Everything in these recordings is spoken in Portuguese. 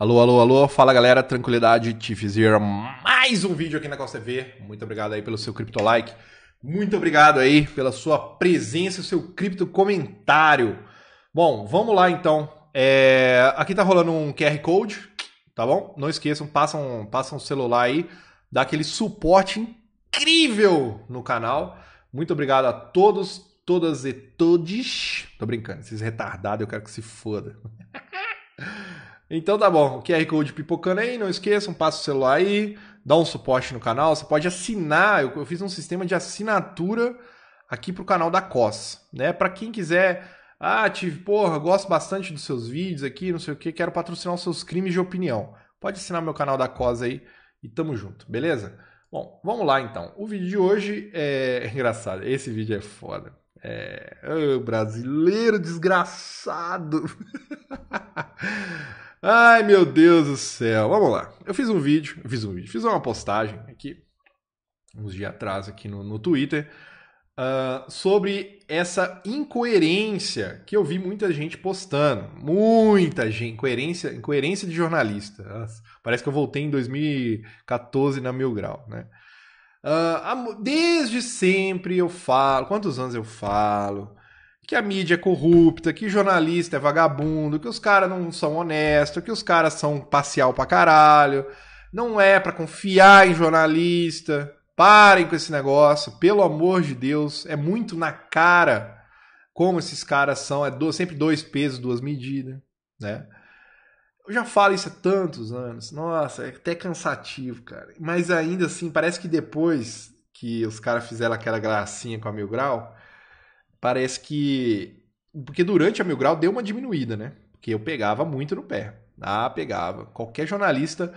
Alô, alô, alô, fala galera, tranquilidade, te fizer mais um vídeo aqui na Costa TV. Muito obrigado aí pelo seu cripto like, muito obrigado aí pela sua presença, seu cripto comentário. Bom, vamos lá então. É... Aqui tá rolando um QR Code, tá bom? Não esqueçam, passam, passam o celular aí, dá aquele suporte incrível no canal. Muito obrigado a todos, todas e todes. Tô brincando, esses retardados eu quero que se foda. Então tá bom, o QR Code pipocando aí, não esqueçam, passa o celular aí, dá um suporte no canal, você pode assinar, eu, eu fiz um sistema de assinatura aqui pro canal da COS, né? Para quem quiser, ah, tive, porra, gosto bastante dos seus vídeos aqui, não sei o que, quero patrocinar os seus crimes de opinião. Pode assinar meu canal da COS aí e tamo junto, beleza? Bom, vamos lá então. O vídeo de hoje é, é engraçado, esse vídeo é foda. É, oh, brasileiro desgraçado. Ai, meu Deus do céu. Vamos lá. Eu fiz um vídeo, fiz um vídeo, fiz uma postagem aqui, uns dias atrás, aqui no, no Twitter, uh, sobre essa incoerência que eu vi muita gente postando. Muita gente. Incoerência, incoerência de jornalista. Nossa, parece que eu voltei em 2014 na Mil Grau, né? Uh, desde sempre eu falo. Quantos anos eu falo? que a mídia é corrupta, que jornalista é vagabundo, que os caras não são honestos, que os caras são parcial pra caralho. Não é para confiar em jornalista. Parem com esse negócio, pelo amor de Deus. É muito na cara como esses caras são. É do, sempre dois pesos, duas medidas, né? Eu já falo isso há tantos anos. Nossa, é até cansativo, cara. Mas ainda assim, parece que depois que os caras fizeram aquela gracinha com a Mil Grau, parece que. Porque durante a Mil Grau deu uma diminuída, né? Porque eu pegava muito no pé. Ah, pegava. Qualquer jornalista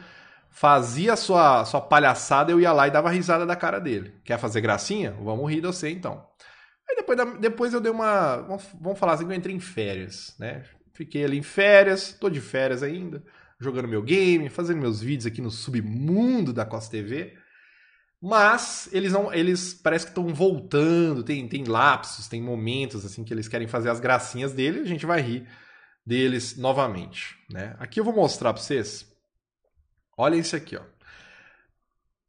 fazia sua, sua palhaçada, eu ia lá e dava risada da cara dele. Quer fazer gracinha? Vamos rir de você então. Aí depois, depois eu dei uma. Vamos falar assim que eu entrei em férias, né? Fiquei ali em férias, tô de férias ainda, jogando meu game, fazendo meus vídeos aqui no submundo da Costa TV. Mas eles não, eles parece que estão voltando, tem, tem lapsos, tem momentos assim que eles querem fazer as gracinhas dele, a gente vai rir deles novamente, né? Aqui eu vou mostrar para vocês. Olha isso aqui, ó.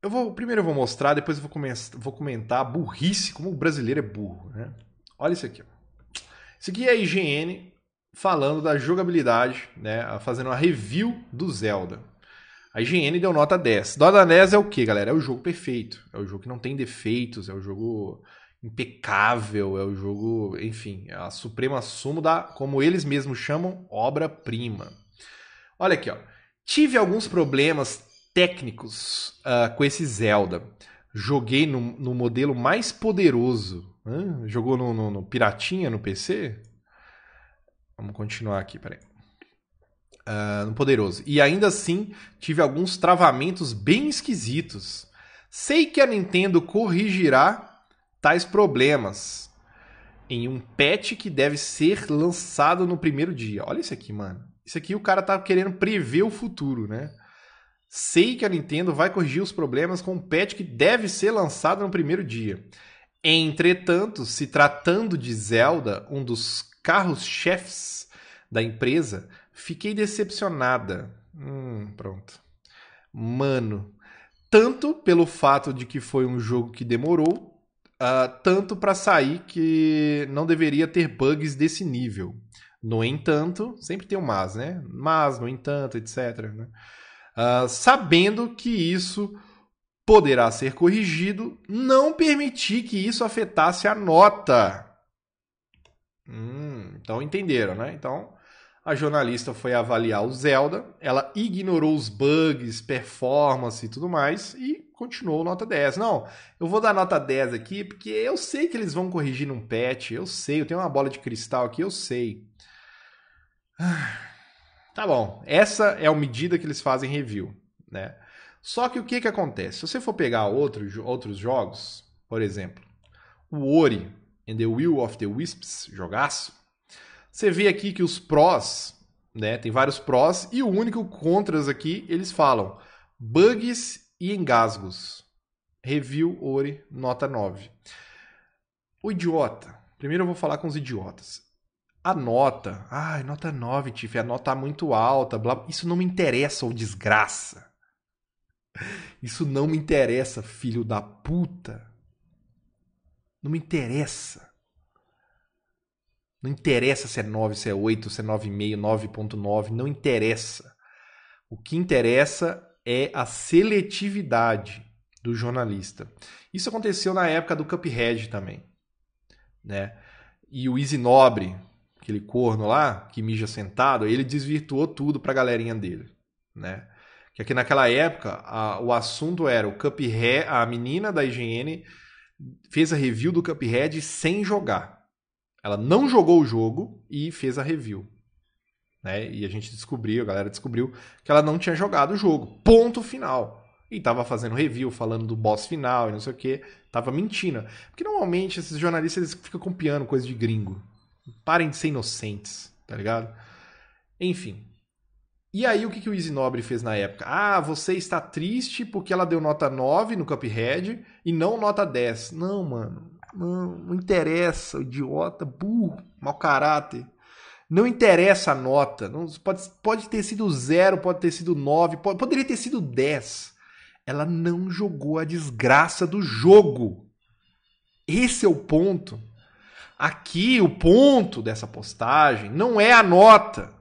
Eu vou primeiro eu vou mostrar, depois eu vou, come vou comentar a burrice como o brasileiro é burro, né? Olha isso aqui. Ó. Isso aqui é a IGN falando da jogabilidade, né, fazendo uma review do Zelda. A IGN deu nota 10. Nota 10 é o que, galera? É o jogo perfeito. É o jogo que não tem defeitos, é o jogo impecável, é o jogo, enfim, é a suprema sumo da, como eles mesmos chamam, obra-prima. Olha aqui, ó. Tive alguns problemas técnicos uh, com esse Zelda. Joguei no, no modelo mais poderoso. Jogou no, no, no Piratinha no PC? Vamos continuar aqui, peraí uh, no Poderoso. E ainda assim, tive alguns travamentos bem esquisitos. Sei que a Nintendo corrigirá tais problemas em um patch que deve ser lançado no primeiro dia. Olha isso aqui, mano. Isso aqui o cara tá querendo prever o futuro, né? Sei que a Nintendo vai corrigir os problemas com um patch que deve ser lançado no primeiro dia. Entretanto, se tratando de Zelda, um dos carros-chefes da empresa, Fiquei decepcionada. Hum, pronto. Mano, tanto pelo fato de que foi um jogo que demorou, uh, tanto para sair que não deveria ter bugs desse nível. No entanto, sempre tem um mas, né? Mas, no entanto, etc. Né? Uh, sabendo que isso poderá ser corrigido, não permiti que isso afetasse a nota. Hum, então entenderam, né? Então a jornalista foi avaliar o Zelda, ela ignorou os bugs, performance e tudo mais e continuou nota 10. Não, eu vou dar nota 10 aqui porque eu sei que eles vão corrigir num patch, eu sei, eu tenho uma bola de cristal aqui, eu sei. Tá bom, essa é a medida que eles fazem review, né? Só que o que que acontece? Se você for pegar outro, outros jogos, por exemplo, o Ori and the Will of the Wisps, jogaço, você vê aqui que os prós, né, tem vários prós, e o único contras aqui, eles falam bugs e engasgos. Review Ori, nota 9. O idiota. Primeiro eu vou falar com os idiotas. A nota. Ai, nota 9, Tiff. A nota tá muito alta. Blá... Isso não me interessa, ou desgraça. Isso não me interessa, filho da puta. Não me interessa. Não interessa se é 9, se é 8, se é 9,5, 9,9, não interessa. O que interessa é a seletividade do jornalista. Isso aconteceu na época do Cuphead também. Né? E o Easy Nobre, aquele corno lá, que mija sentado, ele desvirtuou tudo para a galerinha dele. Né? Que aqui é naquela época a, o assunto era o Cuphead, a menina da IGN fez a review do Cuphead sem jogar. Ela não jogou o jogo e fez a review. Né? E a gente descobriu, a galera descobriu que ela não tinha jogado o jogo. Ponto final. E tava fazendo review, falando do boss final e não sei o que. Tava mentindo. Porque normalmente esses jornalistas eles ficam copiando coisa de gringo. Parem de ser inocentes, tá ligado? Enfim. E aí, o que, que o Easy Nobre fez na época? Ah, você está triste porque ela deu nota 9 no Cuphead e não nota 10. Não, mano. Não, não interessa, idiota, burro, mau caráter. Não interessa a nota. Não, pode, pode ter sido zero, pode ter sido nove, pode, poderia ter sido dez. Ela não jogou a desgraça do jogo. Esse é o ponto. Aqui, o ponto dessa postagem não é a nota.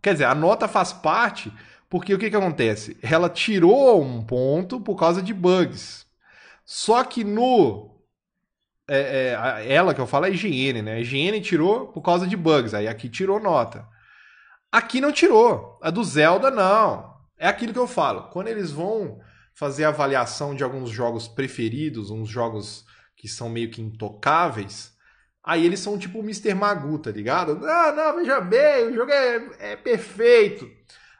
Quer dizer, a nota faz parte, porque o que, que acontece? Ela tirou um ponto por causa de bugs. Só que no é, é, ela que eu falo é higiene, né? A higiene tirou por causa de bugs, aí aqui tirou nota. Aqui não tirou. A do Zelda, não. É aquilo que eu falo. Quando eles vão fazer avaliação de alguns jogos preferidos, uns jogos que são meio que intocáveis, aí eles são tipo o Mr. Magu, tá ligado? Não, ah, não, veja bem, o jogo é, é perfeito.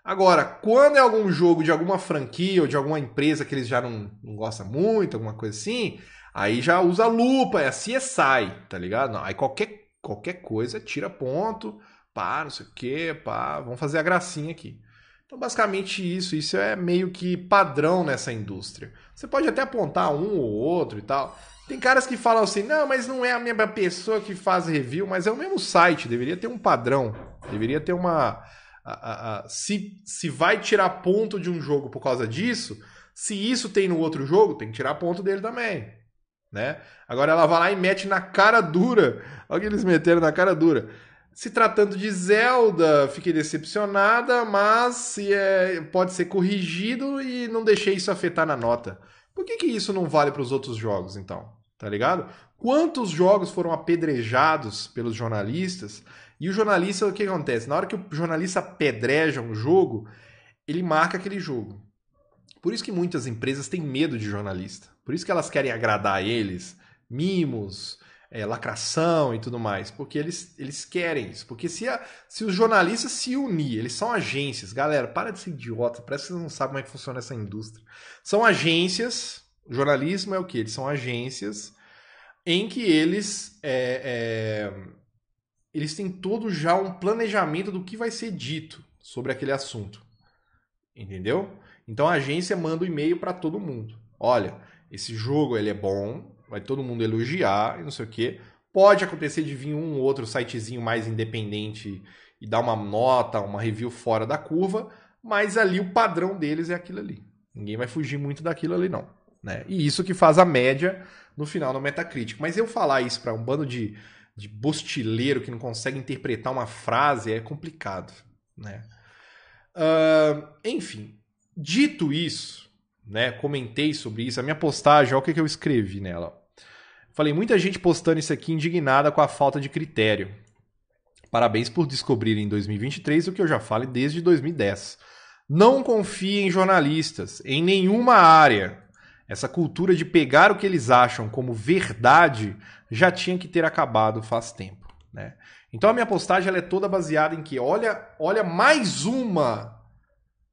Agora, quando é algum jogo de alguma franquia ou de alguma empresa que eles já não, não gostam muito, alguma coisa assim, Aí já usa lupa, é CSI, tá ligado? Não, aí qualquer, qualquer coisa tira ponto, pá, não sei o que, pá, vamos fazer a gracinha aqui. Então, basicamente isso, isso é meio que padrão nessa indústria. Você pode até apontar um ou outro e tal. Tem caras que falam assim, não, mas não é a mesma pessoa que faz review, mas é o mesmo site, deveria ter um padrão, deveria ter uma... A, a, a, se, se vai tirar ponto de um jogo por causa disso, se isso tem no outro jogo, tem que tirar ponto dele também né? Agora ela vai lá e mete na cara dura. Olha o que eles meteram na cara dura. Se tratando de Zelda, fiquei decepcionada, mas é, pode ser corrigido e não deixei isso afetar na nota. Por que, que isso não vale para os outros jogos, então? Tá ligado? Quantos jogos foram apedrejados pelos jornalistas? E o jornalista, o que acontece? Na hora que o jornalista apedreja um jogo, ele marca aquele jogo. Por isso que muitas empresas têm medo de jornalista. Por isso que elas querem agradar eles, mimos, é, lacração e tudo mais, porque eles, eles querem isso. Porque se, a, se os jornalistas se unir, eles são agências, galera, para de ser idiota, parece que vocês não sabem como é que funciona essa indústria. São agências, jornalismo é o que? Eles são agências em que eles. É, é, eles têm todo já um planejamento do que vai ser dito sobre aquele assunto. Entendeu? Então a agência manda o um e-mail para todo mundo. Olha, esse jogo ele é bom, vai todo mundo elogiar e não sei o quê. Pode acontecer de vir um ou outro sitezinho mais independente e dar uma nota, uma review fora da curva, mas ali o padrão deles é aquilo ali. Ninguém vai fugir muito daquilo ali, não. Né? E isso que faz a média no final no Metacritic. Mas eu falar isso para um bando de, de bostileiro que não consegue interpretar uma frase é complicado. Né? Uh, enfim, dito isso, né? Comentei sobre isso. A minha postagem, olha o que, que eu escrevi nela. Falei, muita gente postando isso aqui indignada com a falta de critério. Parabéns por descobrir em 2023 o que eu já falei desde 2010. Não confie em jornalistas, em nenhuma área. Essa cultura de pegar o que eles acham como verdade já tinha que ter acabado faz tempo. Né? Então a minha postagem ela é toda baseada em que olha, olha mais uma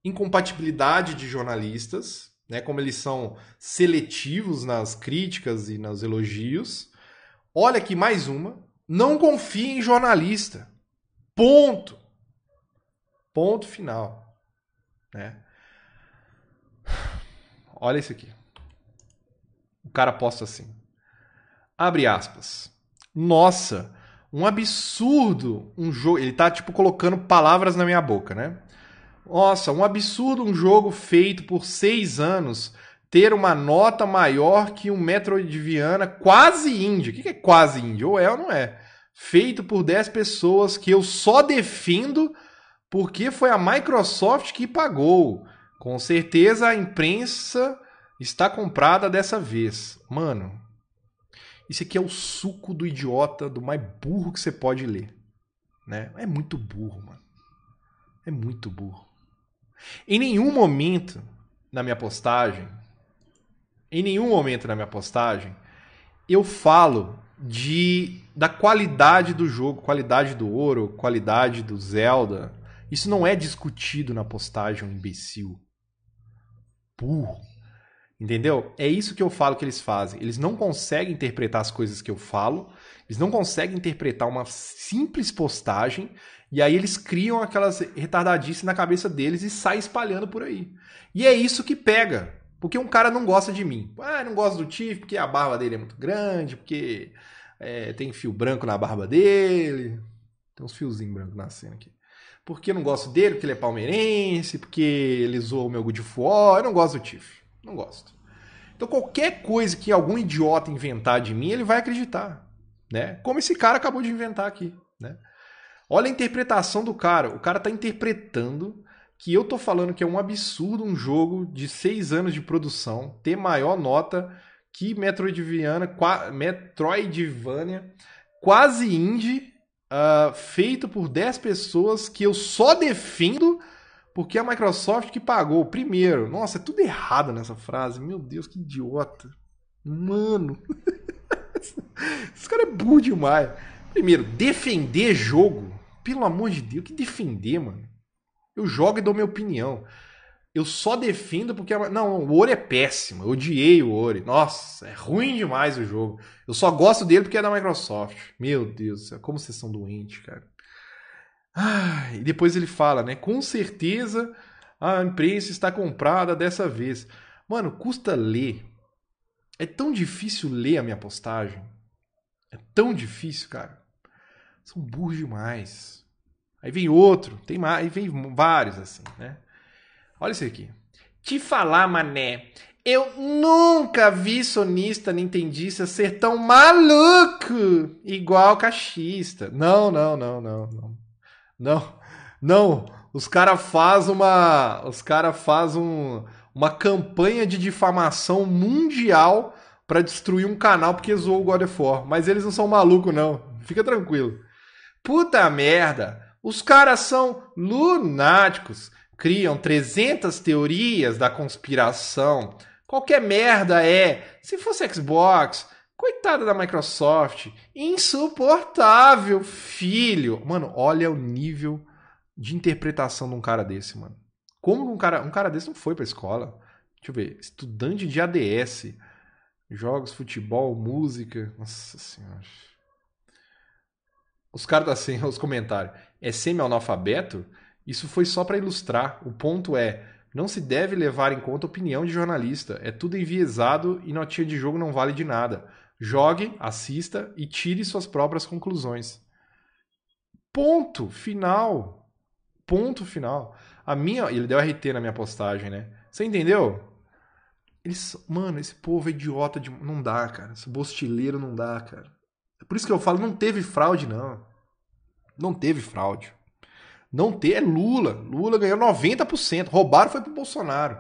incompatibilidade de jornalistas né? Como eles são seletivos nas críticas e nos elogios. Olha aqui mais uma. Não confie em jornalista. Ponto. Ponto final. Né? Olha isso aqui. O cara posta assim. Abre aspas. Nossa, um absurdo um jogo. Ele tá, tipo, colocando palavras na minha boca, né? Nossa, um absurdo um jogo feito por seis anos ter uma nota maior que um Metroidvania quase indie. O que é quase indie? Ou é ou não é? Feito por 10 pessoas que eu só defendo porque foi a Microsoft que pagou. Com certeza a imprensa está comprada dessa vez. Mano, isso aqui é o suco do idiota, do mais burro que você pode ler. Né? É muito burro, mano. É muito burro. Em nenhum momento na minha postagem, em nenhum momento na minha postagem, eu falo de da qualidade do jogo, qualidade do ouro, qualidade do Zelda. Isso não é discutido na postagem, um imbecil. Burro. Entendeu? É isso que eu falo que eles fazem. Eles não conseguem interpretar as coisas que eu falo, eles não conseguem interpretar uma simples postagem e aí eles criam aquelas retardadices na cabeça deles e sai espalhando por aí. E é isso que pega. Porque um cara não gosta de mim. Ah, não gosta do Tiff porque a barba dele é muito grande, porque é, tem fio branco na barba dele. Tem uns fiozinhos brancos nascendo aqui. Porque eu não gosto dele, porque ele é palmeirense, porque ele zoou o meu good for. Eu não gosto do Tiff. Não gosto. Então qualquer coisa que algum idiota inventar de mim, ele vai acreditar. Né? Como esse cara acabou de inventar aqui. Né? Olha a interpretação do cara. O cara tá interpretando que eu tô falando que é um absurdo um jogo de seis anos de produção ter maior nota que Metroidvania, qua, Metroidvania quase indie, uh, feito por 10 pessoas que eu só defendo porque é a Microsoft que pagou primeiro. Nossa, é tudo errado nessa frase. Meu Deus, que idiota. Mano. Esse cara é burro demais. Primeiro, defender jogo pelo amor de Deus, que defender, mano? Eu jogo e dou minha opinião. Eu só defendo porque. É Não, o Ori é péssimo. Eu odiei o Ori. Nossa, é ruim demais o jogo. Eu só gosto dele porque é da Microsoft. Meu Deus do céu, como vocês são doentes, cara. Ah, e depois ele fala, né? Com certeza a imprensa está comprada dessa vez. Mano, custa ler. É tão difícil ler a minha postagem. É tão difícil, cara são burros demais. Aí vem outro, tem mais, aí vem vários assim, né? Olha isso aqui. Te falar, mané, eu nunca vi sonista nintendista ser tão maluco igual cachista. Não, não, não, não, não. Não. Não, os cara faz uma, os cara faz um, uma campanha de difamação mundial para destruir um canal porque zoou o God of War, mas eles não são maluco não. Fica tranquilo. Puta merda! Os caras são lunáticos, criam 300 teorias da conspiração. Qualquer merda é. Se fosse Xbox, coitada da Microsoft, insuportável, filho. Mano, olha o nível de interpretação de um cara desse, mano. Como um cara, um cara desse não foi pra escola? Deixa eu ver, estudante de ADS, jogos, futebol, música. Nossa senhora. Os caras assim, os comentários, é semi-analfabeto? Isso foi só para ilustrar. O ponto é, não se deve levar em conta a opinião de jornalista. É tudo enviesado e notinha de jogo não vale de nada. Jogue, assista e tire suas próprias conclusões. Ponto final. Ponto final. A minha, ele deu RT na minha postagem, né? Você entendeu? Eles, mano, esse povo é idiota de, não dá, cara. Esse bostileiro não dá, cara. Por isso que eu falo, não teve fraude, não. Não teve fraude. Não teve. é Lula. Lula ganhou 90%. Roubaram foi pro Bolsonaro.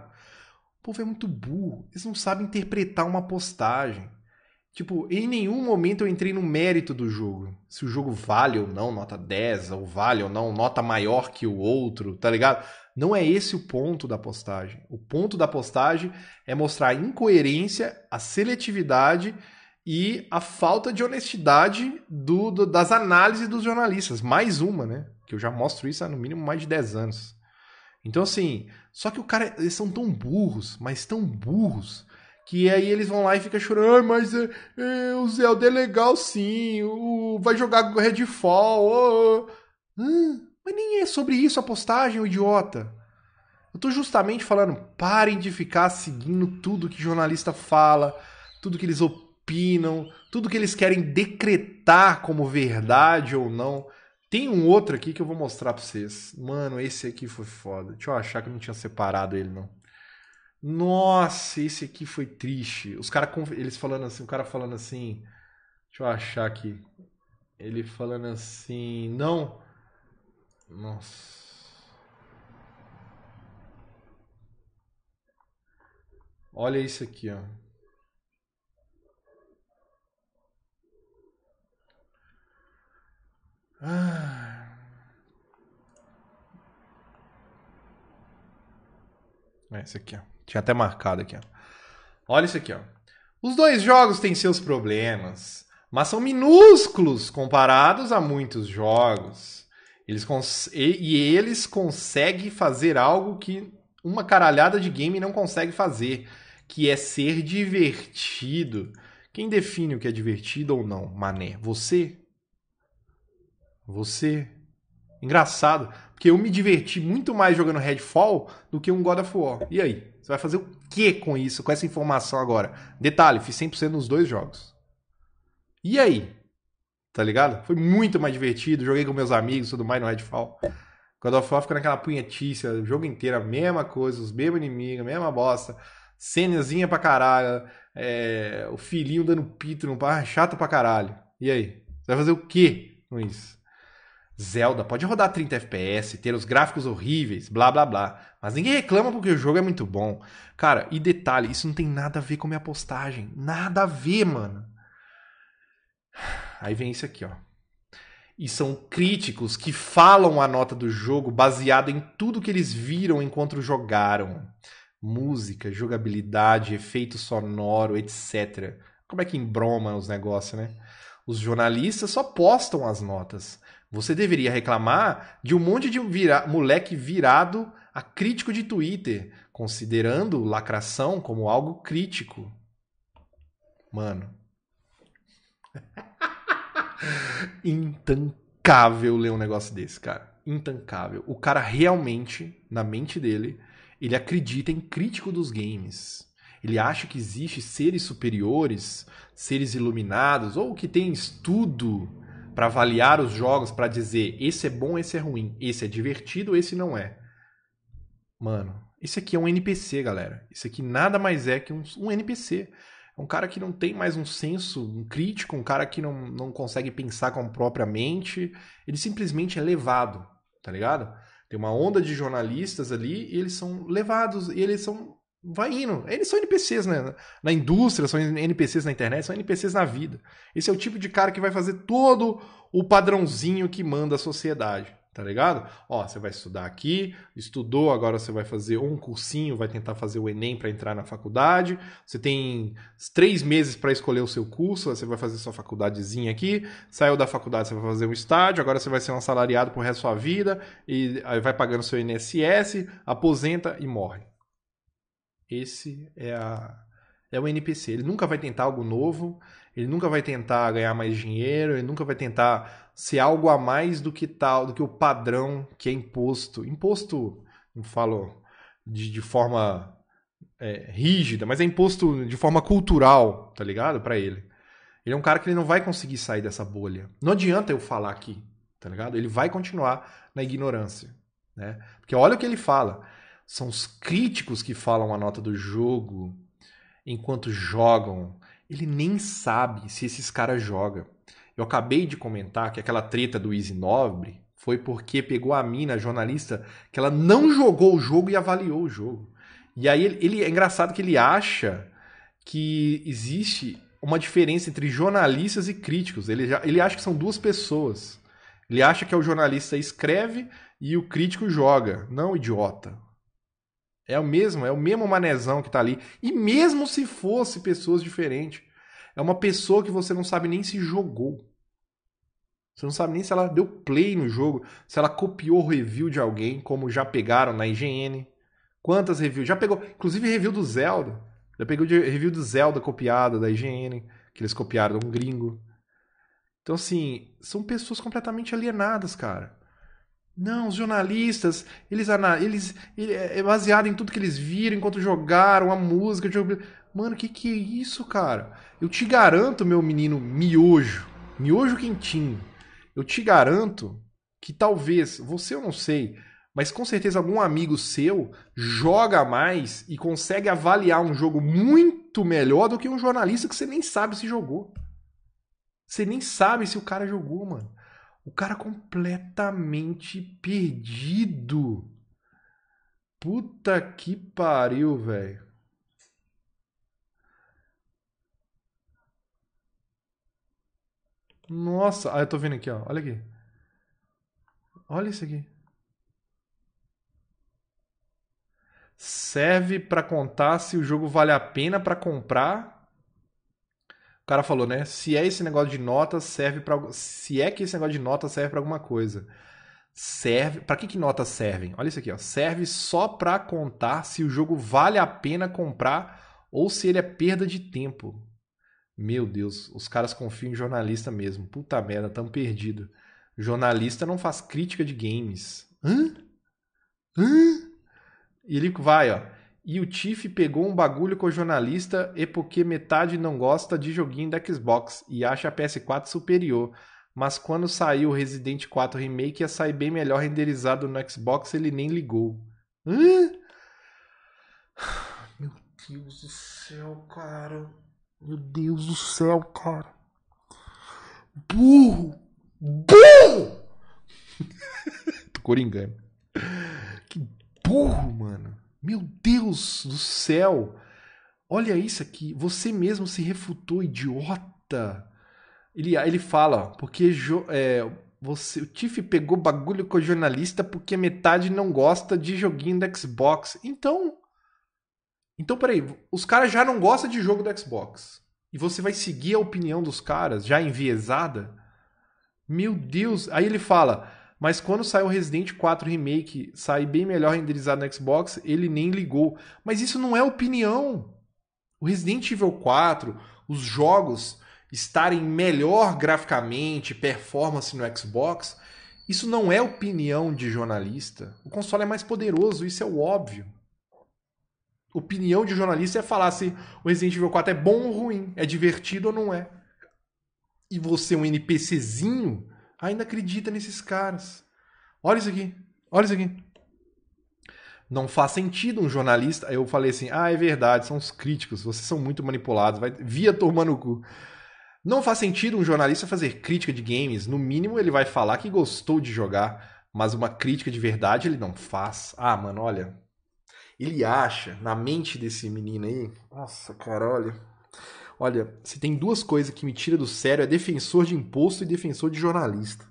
O povo é muito burro. Eles não sabem interpretar uma postagem. Tipo, em nenhum momento eu entrei no mérito do jogo. Se o jogo vale ou não, nota 10, ou vale ou não, nota maior que o outro, tá ligado? Não é esse o ponto da postagem. O ponto da postagem é mostrar a incoerência, a seletividade e a falta de honestidade do, do, das análises dos jornalistas. Mais uma, né? Que eu já mostro isso há no mínimo mais de 10 anos. Então, assim, só que o cara, eles são tão burros, mas tão burros, que aí eles vão lá e ficam chorando, ah, mas é, é, o Zelda é legal sim, o, vai jogar Redfall, oh, oh. Hum, mas nem é sobre isso a postagem, o idiota. Eu tô justamente falando, parem de ficar seguindo tudo que jornalista fala, tudo que eles opinam, tudo que eles querem decretar como verdade ou não. Tem um outro aqui que eu vou mostrar pra vocês. Mano, esse aqui foi foda. Deixa eu achar que eu não tinha separado ele, não. Nossa, esse aqui foi triste. Os caras, eles falando assim, o cara falando assim. Deixa eu achar aqui. Ele falando assim, não. Nossa. Olha isso aqui, ó. Ah. É esse aqui, ó. Tinha até marcado aqui, ó. Olha isso aqui, ó. Os dois jogos têm seus problemas, mas são minúsculos comparados a muitos jogos. Eles e, e eles conseguem fazer algo que uma caralhada de game não consegue fazer, que é ser divertido. Quem define o que é divertido ou não, mané? Você? Você. Engraçado. Porque eu me diverti muito mais jogando Redfall do que um God of War. E aí? Você vai fazer o que com isso, com essa informação agora? Detalhe, fiz 100% nos dois jogos. E aí? Tá ligado? Foi muito mais divertido. Joguei com meus amigos tudo mais no Redfall. God of War fica naquela punhetícia, o jogo inteiro, a mesma coisa, os mesmos inimigos, a mesma bosta. Cenazinha pra caralho. É, o filhinho dando pito no par, chato pra caralho. E aí? Você vai fazer o que com isso? Zelda pode rodar 30 FPS, ter os gráficos horríveis, blá blá blá. Mas ninguém reclama porque o jogo é muito bom. Cara, e detalhe, isso não tem nada a ver com minha postagem. Nada a ver, mano. Aí vem isso aqui, ó. E são críticos que falam a nota do jogo baseada em tudo que eles viram enquanto jogaram. Música, jogabilidade, efeito sonoro, etc. Como é que embroma os negócios, né? Os jornalistas só postam as notas. Você deveria reclamar de um monte de vira moleque virado a crítico de Twitter, considerando lacração como algo crítico. Mano. Intancável ler um negócio desse, cara. Intancável. O cara realmente, na mente dele, ele acredita em crítico dos games. Ele acha que existe seres superiores, seres iluminados, ou que tem estudo para avaliar os jogos, para dizer esse é bom, esse é ruim, esse é divertido, esse não é. Mano, esse aqui é um NPC, galera. Isso aqui nada mais é que um, um NPC. É um cara que não tem mais um senso um crítico, um cara que não, não consegue pensar com a própria mente. Ele simplesmente é levado, tá ligado? Tem uma onda de jornalistas ali e eles são levados, e eles são vai indo. Eles são NPCs né? na indústria, são NPCs na internet, são NPCs na vida. Esse é o tipo de cara que vai fazer todo o padrãozinho que manda a sociedade. Tá ligado? Ó, você vai estudar aqui, estudou, agora você vai fazer um cursinho, vai tentar fazer o Enem para entrar na faculdade. Você tem três meses para escolher o seu curso, você vai fazer sua faculdadezinha aqui. Saiu da faculdade, você vai fazer um estágio, agora você vai ser um assalariado pro resto da sua vida, e aí vai pagando seu INSS, aposenta e morre esse é a é o NPC. Ele nunca vai tentar algo novo, ele nunca vai tentar ganhar mais dinheiro, ele nunca vai tentar ser algo a mais do que tal, do que o padrão que é imposto. Imposto, não falo de, de forma é, rígida, mas é imposto de forma cultural, tá ligado? Para ele. Ele é um cara que ele não vai conseguir sair dessa bolha. Não adianta eu falar aqui, tá ligado? Ele vai continuar na ignorância, né? Porque olha o que ele fala. São os críticos que falam a nota do jogo enquanto jogam. Ele nem sabe se esses caras jogam. Eu acabei de comentar que aquela treta do Easy Nobre foi porque pegou a mina, a jornalista, que ela não jogou o jogo e avaliou o jogo. E aí ele, ele é engraçado que ele acha que existe uma diferença entre jornalistas e críticos. Ele, já, ele acha que são duas pessoas. Ele acha que é o jornalista escreve e o crítico joga. Não, idiota. É o mesmo, é o mesmo manezão que tá ali. E mesmo se fosse pessoas diferentes, é uma pessoa que você não sabe nem se jogou. Você não sabe nem se ela deu play no jogo, se ela copiou review de alguém, como já pegaram na IGN. Quantas reviews? Já pegou, inclusive review do Zelda. Já pegou review do Zelda copiada da IGN, que eles copiaram de um gringo. Então, assim, são pessoas completamente alienadas, cara. Não, os jornalistas, eles, eles, eles é baseado em tudo que eles viram enquanto jogaram a música. Jogo... Mano, que que é isso, cara? Eu te garanto, meu menino miojo, miojo quentinho, eu te garanto que talvez, você eu não sei, mas com certeza algum amigo seu joga mais e consegue avaliar um jogo muito melhor do que um jornalista que você nem sabe se jogou. Você nem sabe se o cara jogou, mano. O cara completamente perdido. Puta que pariu, velho. Nossa, ah, eu tô vendo aqui, ó. Olha aqui. Olha isso aqui. Serve para contar se o jogo vale a pena para comprar o cara falou, né? Se é esse negócio de nota serve para se é que esse negócio de nota serve para alguma coisa. Serve, para que que notas servem? Olha isso aqui, ó. Serve só para contar se o jogo vale a pena comprar ou se ele é perda de tempo. Meu Deus, os caras confiam em jornalista mesmo. Puta merda, tão perdido. Jornalista não faz crítica de games. Hã? Hã? E ele vai, ó. E o Tiff pegou um bagulho com o jornalista e porque metade não gosta de joguinho da Xbox e acha a PS4 superior. Mas quando saiu o Resident 4 Remake ia sair bem melhor renderizado no Xbox, ele nem ligou. Hã? Meu Deus do céu, cara. Meu Deus do céu, cara. Burro! Burro! Tô coringando. Que burro, mano. Meu Deus do céu! Olha isso aqui, você mesmo se refutou, idiota! Ele, ele fala, porque jo, é, você, o Tiff pegou bagulho com o jornalista porque metade não gosta de joguinho do Xbox. Então. Então, peraí, os caras já não gostam de jogo do Xbox. E você vai seguir a opinião dos caras, já enviesada? Meu Deus! Aí ele fala: mas quando saiu o Resident 4 Remake, sair bem melhor renderizado no Xbox, ele nem ligou. Mas isso não é opinião. O Resident Evil 4, os jogos estarem melhor graficamente, performance no Xbox, isso não é opinião de jornalista. O console é mais poderoso, isso é o óbvio. Opinião de jornalista é falar se o Resident Evil 4 é bom ou ruim, é divertido ou não é. E você, um NPCzinho, ainda acredita nesses caras. Olha isso aqui, olha isso aqui. Não faz sentido um jornalista. Eu falei assim: ah, é verdade, são os críticos, vocês são muito manipulados, vai via tomando o cu. Não faz sentido um jornalista fazer crítica de games. No mínimo, ele vai falar que gostou de jogar, mas uma crítica de verdade ele não faz. Ah, mano, olha. Ele acha, na mente desse menino aí. Nossa, cara, olha. Olha, se tem duas coisas que me tira do sério é defensor de imposto e defensor de jornalista.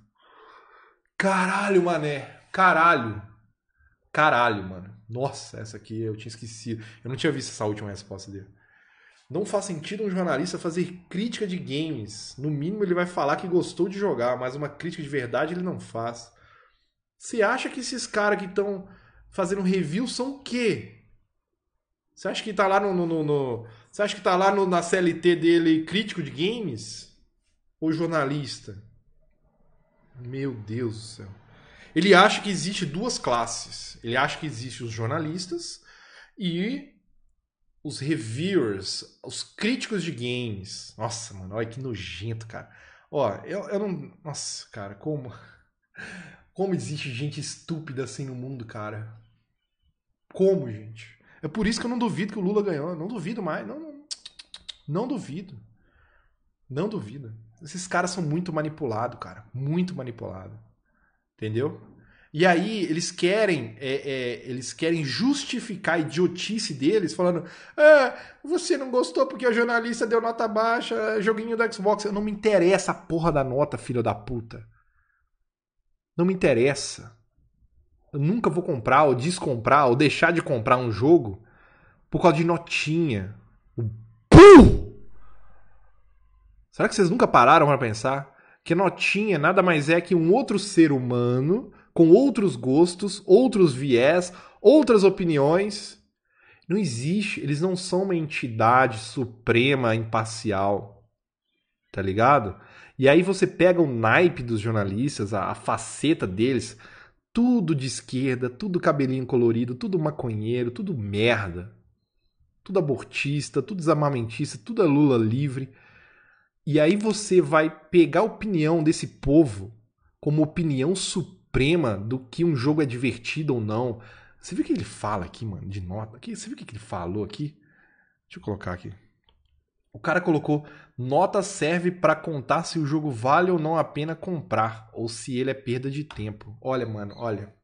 Caralho, mané. Caralho. Caralho, mano. Nossa, essa aqui eu tinha esquecido. Eu não tinha visto essa última resposta dele. Não faz sentido um jornalista fazer crítica de games. No mínimo, ele vai falar que gostou de jogar, mas uma crítica de verdade ele não faz. Você acha que esses caras que estão fazendo review são o quê? Você acha que tá lá no, no, no você acha que tá lá no, na CLT dele crítico de games ou jornalista? Meu Deus do céu. Ele acha que existe duas classes. Ele acha que existe os jornalistas e os reviewers, os críticos de games. Nossa, mano, olha que nojento, cara. Ó, eu, eu não. Nossa, cara, como. Como existe gente estúpida assim no mundo, cara? Como, gente? É por isso que eu não duvido que o Lula ganhou. não duvido mais. Não, não, não duvido. Não duvido. Esses caras são muito manipulados, cara. Muito manipulado. Entendeu? E aí eles querem é, é, eles querem justificar a idiotice deles, falando: ah, você não gostou porque o jornalista deu nota baixa, joguinho do Xbox. Não me interessa a porra da nota, filho da puta. Não me interessa. Eu nunca vou comprar ou descomprar ou deixar de comprar um jogo por causa de notinha. o Pum! Será que vocês nunca pararam para pensar que notinha nada mais é que um outro ser humano com outros gostos, outros viés, outras opiniões? Não existe, eles não são uma entidade suprema, imparcial. Tá ligado? E aí você pega o naipe dos jornalistas, a, a faceta deles, tudo de esquerda, tudo cabelinho colorido, tudo maconheiro, tudo merda. Tudo abortista, tudo desamamentista, tudo é Lula livre. E aí você vai pegar a opinião desse povo como opinião suprema do que um jogo é divertido ou não. Você viu o que ele fala aqui, mano, de nota? você viu o que ele falou aqui? Deixa eu colocar aqui. O cara colocou: nota serve para contar se o jogo vale ou não a pena comprar, ou se ele é perda de tempo. Olha, mano, olha.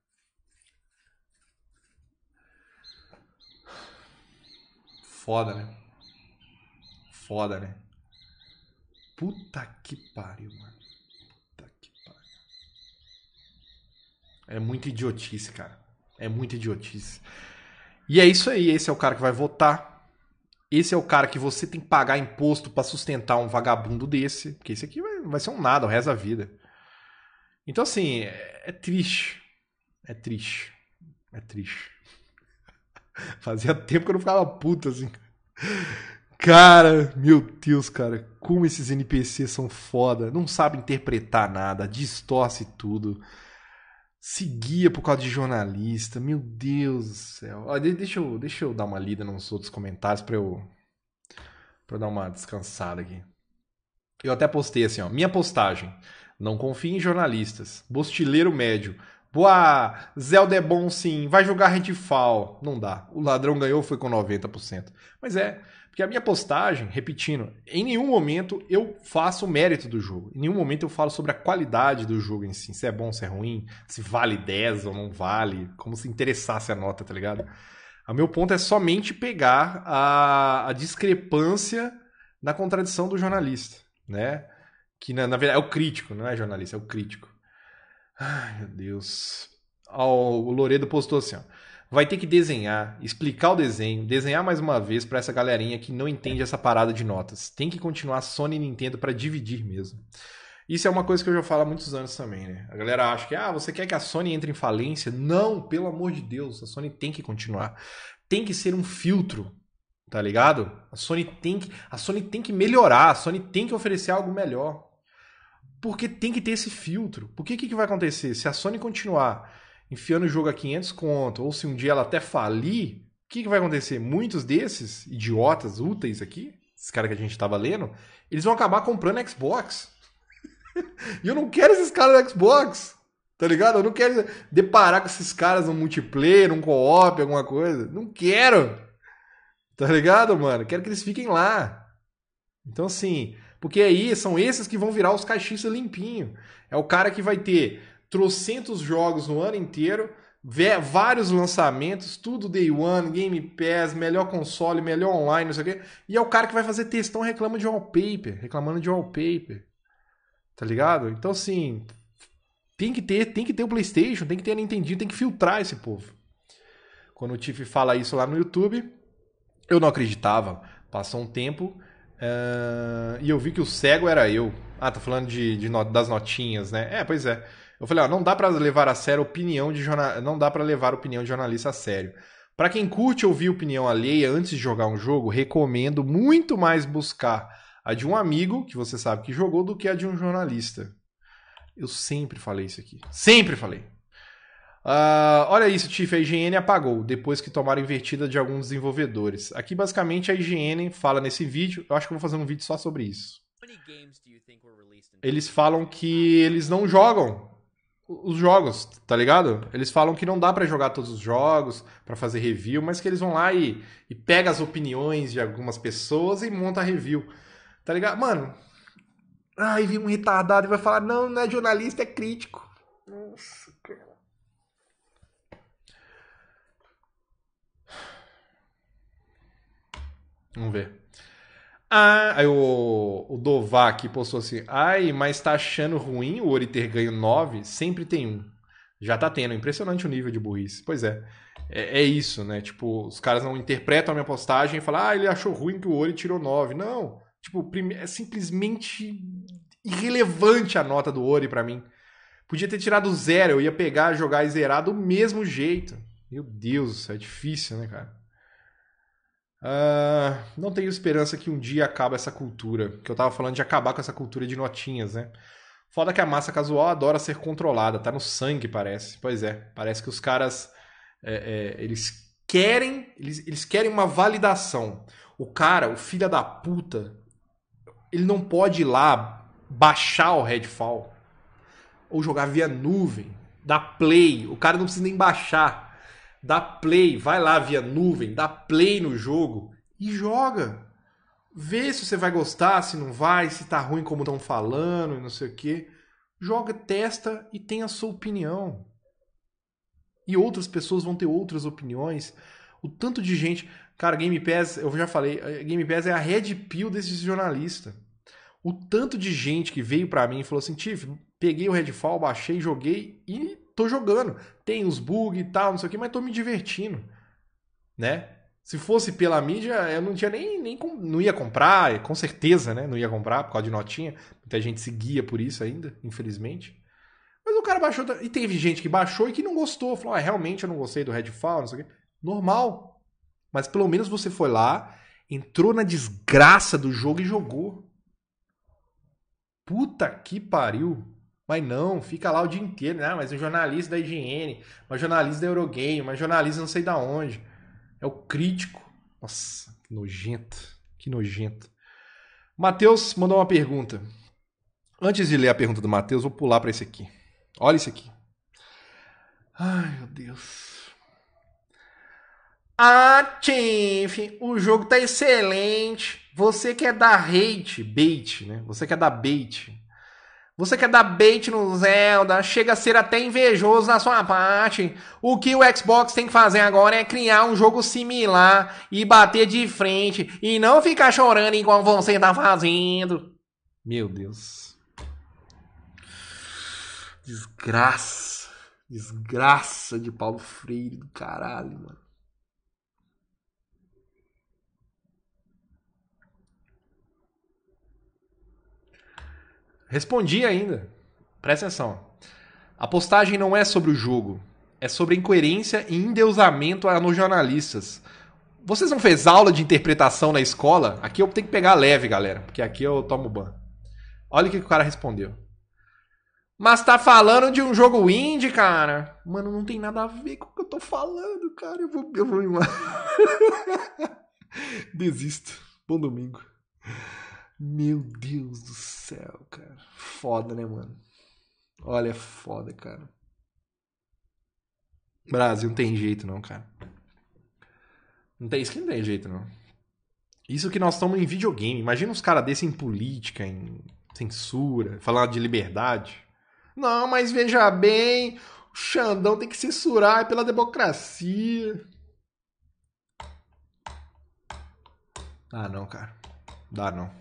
Foda, né? Foda, né? Puta que pariu, mano. Puta que pariu. É muito idiotice, cara. É muito idiotice. E é isso aí. Esse é o cara que vai votar. Esse é o cara que você tem que pagar imposto para sustentar um vagabundo desse, porque esse aqui vai, vai ser um nada o resto da vida. Então, assim, é, é triste. É triste. É triste. Fazia tempo que eu não ficava puto assim. Cara, meu Deus, cara, como esses NPCs são foda. Não sabe interpretar nada, distorce tudo seguia por causa de jornalista. Meu Deus do céu. deixa, eu, deixa eu dar uma lida nos outros comentários pra eu, pra eu dar uma descansada aqui. Eu até postei assim, ó. Minha postagem. Não confie em jornalistas. Bostileiro médio. Boa! Zelda é bom sim. Vai jogar Redfall. Não dá. O ladrão ganhou, foi com 90%. Mas é. Porque a minha postagem, repetindo, em nenhum momento eu faço o mérito do jogo. Em nenhum momento eu falo sobre a qualidade do jogo em si. Se é bom, se é ruim, se vale 10 ou não vale. Como se interessasse a nota, tá ligado? O meu ponto é somente pegar a, a discrepância na contradição do jornalista, né? Que na, na verdade é o crítico, não é jornalista, é o crítico. Ai, meu Deus. Ó, o Loredo postou assim, ó vai ter que desenhar, explicar o desenho, desenhar mais uma vez para essa galerinha que não entende essa parada de notas. Tem que continuar Sony e Nintendo para dividir mesmo. Isso é uma coisa que eu já falo há muitos anos também, né? A galera acha que, ah, você quer que a Sony entre em falência? Não, pelo amor de Deus, a Sony tem que continuar. Tem que ser um filtro, tá ligado? A Sony tem que, a Sony tem que melhorar, a Sony tem que oferecer algo melhor. Porque tem que ter esse filtro. Porque o que, que vai acontecer? Se a Sony continuar enfiando o jogo a 500 conto, ou se um dia ela até falir, o que, que vai acontecer? Muitos desses idiotas úteis aqui, esses caras que a gente estava lendo, eles vão acabar comprando Xbox. e eu não quero esses caras do Xbox. Tá ligado? Eu não quero deparar com esses caras no multiplayer, num co-op, alguma coisa. Não quero. Tá ligado, mano? Quero que eles fiquem lá. Então, assim, porque aí são esses que vão virar os caixistas limpinho. É o cara que vai ter trocentos jogos no ano inteiro, vários lançamentos, tudo day one, Game Pass, melhor console, melhor online, não sei o quê. E é o cara que vai fazer textão reclama de wallpaper, reclamando de wallpaper. Tá ligado? Então, assim, tem que ter, tem que ter o PlayStation, tem que ter a Nintendo, tem que filtrar esse povo. Quando o Tiff fala isso lá no YouTube, eu não acreditava. Passou um tempo uh, e eu vi que o cego era eu. Ah, tá falando de, de das notinhas, né? É, pois é. Eu falei, ó, não dá para levar a sério opinião de jornal, não dá para levar opinião de jornalista a sério. Para quem curte ouvir opinião alheia antes de jogar um jogo, recomendo muito mais buscar a de um amigo que você sabe que jogou do que a de um jornalista. Eu sempre falei isso aqui. Sempre falei. Uh, olha isso, Tiff. A IGN apagou depois que tomaram invertida de alguns desenvolvedores. Aqui, basicamente, a IGN fala nesse vídeo. Eu acho que eu vou fazer um vídeo só sobre isso. Eles falam que eles não jogam os jogos, tá ligado? Eles falam que não dá para jogar todos os jogos, para fazer review, mas que eles vão lá e, e pega as opiniões de algumas pessoas e monta review. Tá ligado? Mano, ai, vi um retardado e vai falar: "Não, não é jornalista, é crítico". Nossa, cara. Vamos ver. Ah, aí o, o Dovac postou assim: ai, mas tá achando ruim o Ori ter ganho 9? Sempre tem um. Já tá tendo. É impressionante o nível de burrice. Pois é. É, é isso, né? Tipo, os caras não interpretam a minha postagem e falam: ah, ele achou ruim que o Ori tirou 9. Não. Tipo, é simplesmente irrelevante a nota do Ori para mim. Podia ter tirado zero, eu ia pegar, jogar e zerar do mesmo jeito. Meu Deus, é difícil, né, cara? Uh, não tenho esperança que um dia acabe essa cultura. Que eu tava falando de acabar com essa cultura de notinhas, né? Foda que a massa casual adora ser controlada, tá no sangue, parece. Pois é, parece que os caras. É, é, eles querem. Eles, eles querem uma validação. O cara, o filho da puta, ele não pode ir lá baixar o Redfall. Ou jogar via nuvem. Da play. O cara não precisa nem baixar dá play, vai lá via nuvem, dá play no jogo e joga. Vê se você vai gostar, se não vai, se tá ruim como estão falando e não sei o quê. Joga, testa e tem a sua opinião. E outras pessoas vão ter outras opiniões. O tanto de gente. Cara, Game Pass, eu já falei, eh, Game Pass é a red pill desse jornalista. O tanto de gente que veio para mim e falou assim: Tiff, peguei o Redfall, baixei, joguei e tô jogando. Tem os bugs e tal, não sei o que, mas tô me divertindo. Né? Se fosse pela mídia, eu não tinha nem, nem não ia comprar, com certeza, né? Não ia comprar por causa de notinha. Muita gente seguia por isso ainda, infelizmente. Mas o cara baixou. E teve gente que baixou e que não gostou. Falou, ah, realmente eu não gostei do Redfall, não sei o quê. Normal. Mas pelo menos você foi lá, entrou na desgraça do jogo e jogou. Puta que pariu. Mas não, fica lá o dia inteiro, né? Ah, mas um jornalista da higiene, mas jornalista da Eurogame, mas jornalista não sei da onde. É o crítico. Nossa, que nojento. Que nojento. Matheus mandou uma pergunta. Antes de ler a pergunta do Matheus, vou pular para esse aqui. Olha isso aqui. Ai, meu Deus. Ah, chefe, o jogo tá excelente. Você quer dar hate, bait, né? Você quer dar bait. Você quer dar bait no Zelda, chega a ser até invejoso da sua parte. O que o Xbox tem que fazer agora é criar um jogo similar e bater de frente e não ficar chorando igual você tá fazendo. Meu Deus. Desgraça. Desgraça de Paulo Freire do caralho, mano. Respondi ainda. Presta atenção. A postagem não é sobre o jogo. É sobre incoerência e endeusamento nos jornalistas. Vocês não fez aula de interpretação na escola? Aqui eu tenho que pegar leve, galera. Porque aqui eu tomo ban. Olha o que o cara respondeu. Mas tá falando de um jogo indie, cara. Mano, não tem nada a ver com o que eu tô falando, cara. Eu vou, eu vou me... Desisto. Bom domingo. Meu Deus do céu, cara. Foda, né, mano? Olha, foda, cara. Brasil não tem jeito, não, cara. Não tem isso que não tem jeito, não. Isso que nós estamos em videogame. Imagina uns caras desses em política, em censura, falando de liberdade. Não, mas veja bem, o Xandão tem que censurar é pela democracia. Ah, não, cara. Dá não.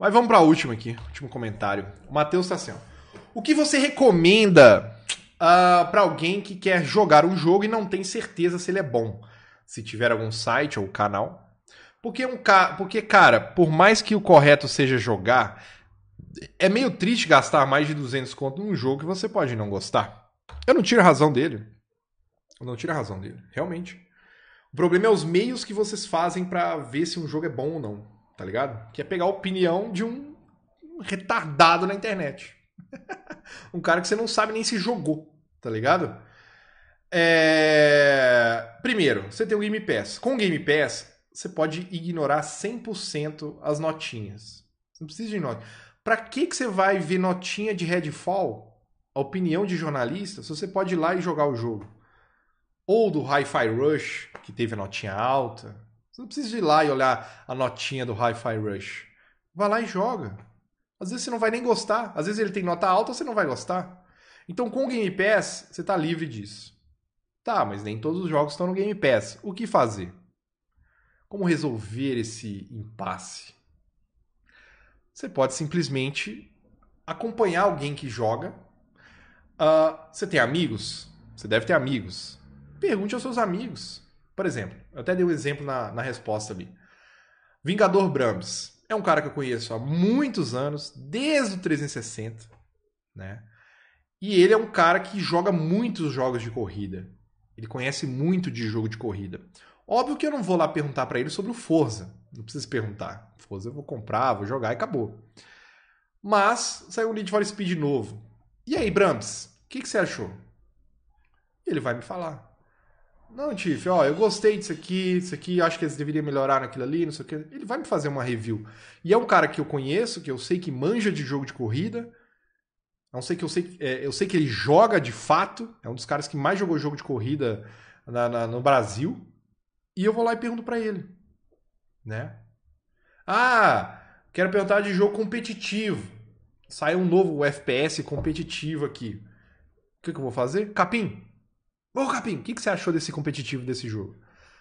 Mas vamos para a última aqui, último comentário. O Matheus está assim, ó. O que você recomenda uh, ah, para alguém que quer jogar um jogo e não tem certeza se ele é bom? Se tiver algum site ou canal. Porque, um ca... Porque, cara, por mais que o correto seja jogar, é meio triste gastar mais de 200 conto num jogo que você pode não gostar. Eu não tiro a razão dele. Eu não tiro a razão dele, realmente. O problema é os meios que vocês fazem para ver se um jogo é bom ou não tá ligado? Que é pegar a opinião de um retardado na internet. um cara que você não sabe nem se jogou, tá ligado? É... Primeiro, você tem o Game Pass. Com o Game Pass, você pode ignorar 100% as notinhas. Você não precisa de nota. Pra que, que você vai ver notinha de Redfall, a opinião de jornalista, se você pode ir lá e jogar o jogo? Ou do Hi-Fi Rush, que teve a notinha alta, você não precisa ir lá e olhar a notinha do Hi-Fi Rush. Vai lá e joga. Às vezes você não vai nem gostar. Às vezes ele tem nota alta, você não vai gostar. Então com o Game Pass, você está livre disso. Tá, mas nem todos os jogos estão no Game Pass. O que fazer? Como resolver esse impasse? Você pode simplesmente acompanhar alguém que joga. Uh, você tem amigos? Você deve ter amigos. Pergunte aos seus amigos. Por exemplo, eu até dei um exemplo na, na resposta ali. Vingador Brahms. É um cara que eu conheço há muitos anos, desde o 360, né? E ele é um cara que joga muitos jogos de corrida. Ele conhece muito de jogo de corrida. Óbvio que eu não vou lá perguntar para ele sobre o Forza. Não preciso perguntar. Forza eu vou comprar, vou jogar e acabou. Mas saiu um Need for Speed novo. E aí, Brams, o que, que você achou? Ele vai me falar. Não, Tiff, ó, eu gostei disso aqui, isso aqui, acho que eles deveriam melhorar naquilo ali, não sei o que. Ele vai me fazer uma review. E é um cara que eu conheço, que eu sei que manja de jogo de corrida. Não sei que eu sei, é, eu sei que ele joga de fato. É um dos caras que mais jogou jogo de corrida na, na, no Brasil. E eu vou lá e pergunto para ele, né? Ah, quero perguntar de jogo competitivo. Saiu um novo FPS competitivo aqui. O que, que eu vou fazer? Capim, Ô, Capim, o que, que você achou desse competitivo desse jogo?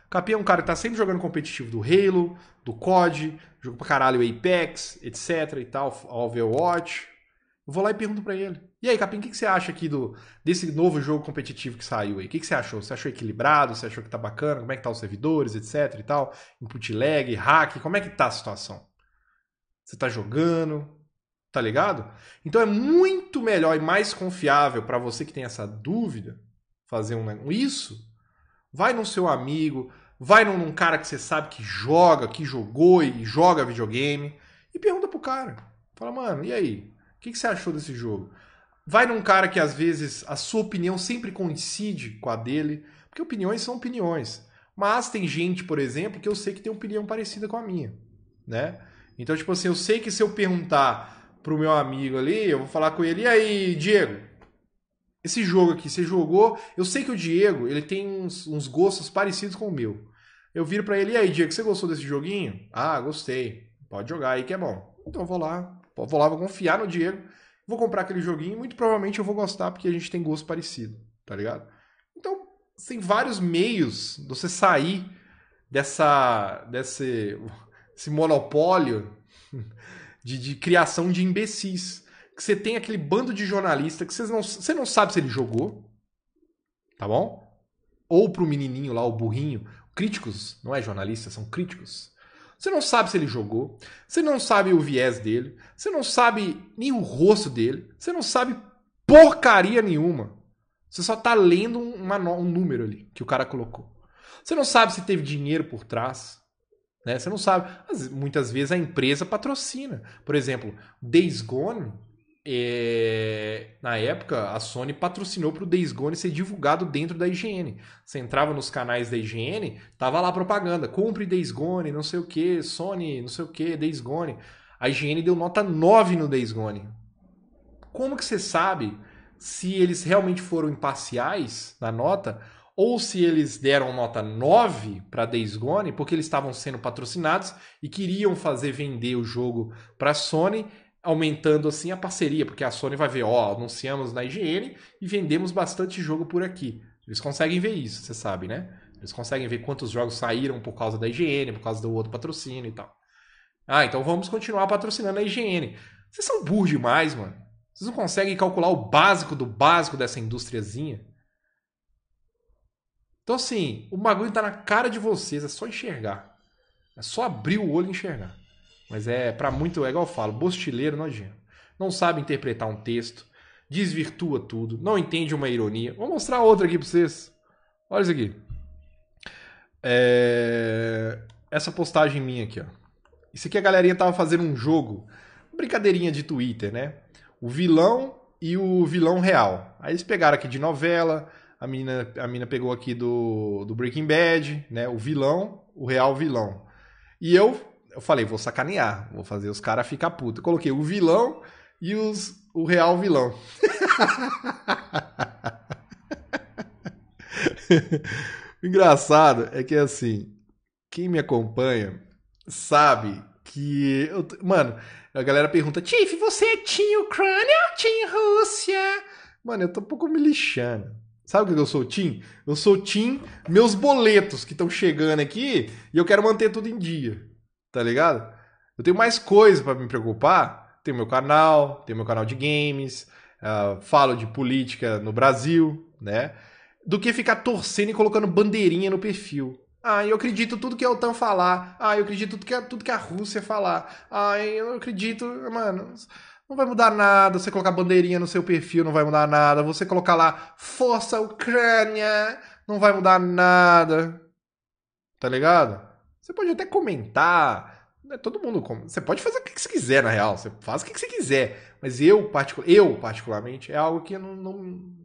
Capim é um cara que tá sempre jogando competitivo do Halo, do COD, jogo pra caralho Apex, etc e tal, Overwatch. Eu vou lá e pergunto para ele. E aí, Capim, o que, que você acha aqui do, desse novo jogo competitivo que saiu aí? O que, que você achou? Você achou equilibrado? Você achou que tá bacana? Como é que tá os servidores, etc e tal? Input lag, hack, como é que tá a situação? Você tá jogando? Tá ligado? Então é muito melhor e mais confiável para você que tem essa dúvida fazer um. Isso! Vai no seu amigo, vai num, num cara que você sabe que joga, que jogou e joga videogame, e pergunta pro cara. Fala, mano, e aí? O que, que você achou desse jogo? Vai num cara que às vezes a sua opinião sempre coincide com a dele, porque opiniões são opiniões. Mas tem gente, por exemplo, que eu sei que tem opinião parecida com a minha, né? Então, tipo assim, eu sei que se eu perguntar pro meu amigo ali, eu vou falar com ele, e aí, Diego? esse jogo aqui, você jogou. Eu sei que o Diego, ele tem uns, uns gostos parecidos com o meu. Eu viro para ele, e aí, Diego, você gostou desse joguinho? Ah, gostei. Pode jogar aí que é bom. Então eu vou lá, vou lá, vou confiar no Diego, vou comprar aquele joguinho e muito provavelmente eu vou gostar porque a gente tem gosto parecido, tá ligado? Então, tem vários meios de você sair dessa desse esse monopólio de, de criação de imbecis que você tem aquele bando de jornalista que vocês não, você não sabe se ele jogou, tá bom? Ou pro menininho lá, o burrinho. Críticos, não é jornalista, são críticos. Você não sabe se ele jogou, você não sabe o viés dele, você não sabe nem o rosto dele, você não sabe porcaria nenhuma. Você só tá lendo uma, um número ali que o cara colocou. Você não sabe se teve dinheiro por trás. Né? Você não sabe. Mas muitas vezes a empresa patrocina. Por exemplo, Days Gone é, na época, a Sony patrocinou para o Days Gone ser divulgado dentro da IGN. Você entrava nos canais da IGN, tava lá propaganda, compre Days Gone, não sei o que, Sony, não sei o que, Days Gone. A IGN deu nota 9 no Days Gone. Como que você sabe se eles realmente foram imparciais na nota ou se eles deram nota 9 para Days Gone porque eles estavam sendo patrocinados e queriam fazer vender o jogo para a Sony aumentando assim a parceria, porque a Sony vai ver, ó, anunciamos na IGN e vendemos bastante jogo por aqui. Eles conseguem ver isso, você sabe, né? Eles conseguem ver quantos jogos saíram por causa da IGN, por causa do outro patrocínio e tal. Ah, então vamos continuar patrocinando a IGN. Vocês são burros demais, mano. Vocês não conseguem calcular o básico do básico dessa indústriazinha. Então, assim, o bagulho tá na cara de vocês, é só enxergar. É só abrir o olho e enxergar. Mas é para muito, é igual eu falo, bostileiro não adianta. Não sabe interpretar um texto, desvirtua tudo, não entende uma ironia. Vou mostrar outra aqui para vocês. Olha isso aqui. É... Essa postagem minha aqui, ó. Isso aqui a galerinha tava fazendo um jogo, brincadeirinha de Twitter, né? O vilão e o vilão real. Aí eles pegaram aqui de novela, a menina, a mina pegou aqui do, do Breaking Bad, né? O vilão, o real vilão. E eu eu falei, vou sacanear, vou fazer os caras ficar puto. coloquei o vilão e os, o real vilão. o engraçado é que assim, quem me acompanha sabe que. Eu, mano, a galera pergunta: Tiff, você é Team Ucrânia ou Team Rússia? Mano, eu tô um pouco me lixando. Sabe o que eu sou, Tim? Eu sou Tim, meus boletos que estão chegando aqui e eu quero manter tudo em dia tá ligado? Eu tenho mais coisas para me preocupar. Tenho meu canal, tenho meu canal de games, uh, falo de política no Brasil, né? Do que ficar torcendo e colocando bandeirinha no perfil. Ah, eu acredito tudo que a é OTAN falar. Ah, eu acredito tudo que é, tudo que a Rússia falar. Ah, eu acredito. Mano, não vai mudar nada. Você colocar bandeirinha no seu perfil não vai mudar nada. Você colocar lá Força Ucrânia não vai mudar nada. Tá ligado? Você pode até comentar. Né? Todo mundo. Você pode fazer o que você quiser, na real. Você faz o que você quiser. Mas eu, particu eu particularmente, é algo que não. não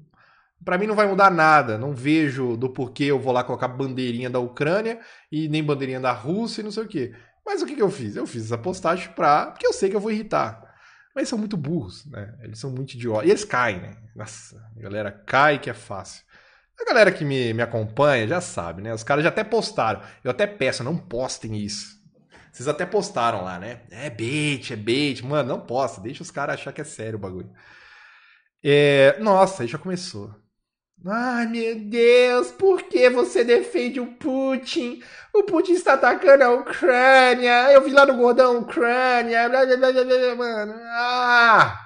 para mim não vai mudar nada. Não vejo do porquê eu vou lá colocar bandeirinha da Ucrânia e nem bandeirinha da Rússia e não sei o quê. Mas o que, que eu fiz? Eu fiz essa postagem pra. Porque eu sei que eu vou irritar. Mas eles são muito burros, né? Eles são muito idiotas. E eles caem, né? Nossa, a galera cai que é fácil. A galera que me, me acompanha já sabe, né? Os caras já até postaram. Eu até peço, não postem isso. Vocês até postaram lá, né? É bait, é bait. Mano, não posta. Deixa os caras achar que é sério o bagulho. É... Nossa, aí já começou. Ai, meu Deus, por que você defende o Putin? O Putin está atacando a Ucrânia. Eu vi lá no Gordão Ucrânia. Blá, blá, blá, blá, blá, mano. Ah!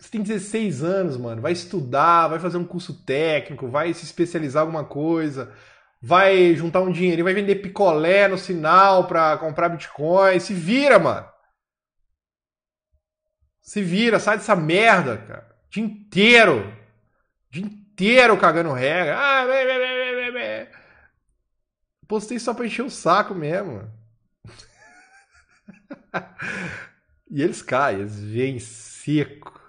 Você tem 16 anos, mano. Vai estudar, vai fazer um curso técnico, vai se especializar em alguma coisa, vai juntar um dinheiro, vai vender picolé no sinal pra comprar Bitcoin. Se vira, mano. Se vira, sai dessa merda, cara. O dia inteiro. O dia inteiro cagando regra. Ah, bê, bê, bê, bê, bê. Postei só pra encher o saco mesmo. e eles caem, eles vêm seco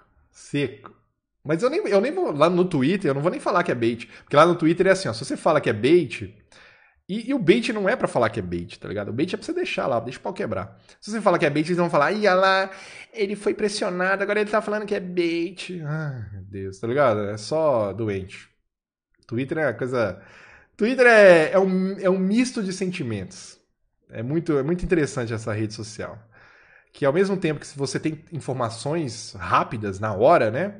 seco. Mas eu nem, eu nem vou. Lá no Twitter, eu não vou nem falar que é bait. Porque lá no Twitter é assim, ó. Se você fala que é bait. E, e o bait não é para falar que é bait, tá ligado? O bait é pra você deixar lá, deixa o pau quebrar. Se você falar que é bait, eles vão falar, ia lá, ele foi pressionado, agora ele tá falando que é bait. Ai, meu Deus, tá ligado? É só doente. Twitter é coisa. Twitter é, é, um, é um misto de sentimentos. É muito, é muito interessante essa rede social que ao mesmo tempo que se você tem informações rápidas na hora, né?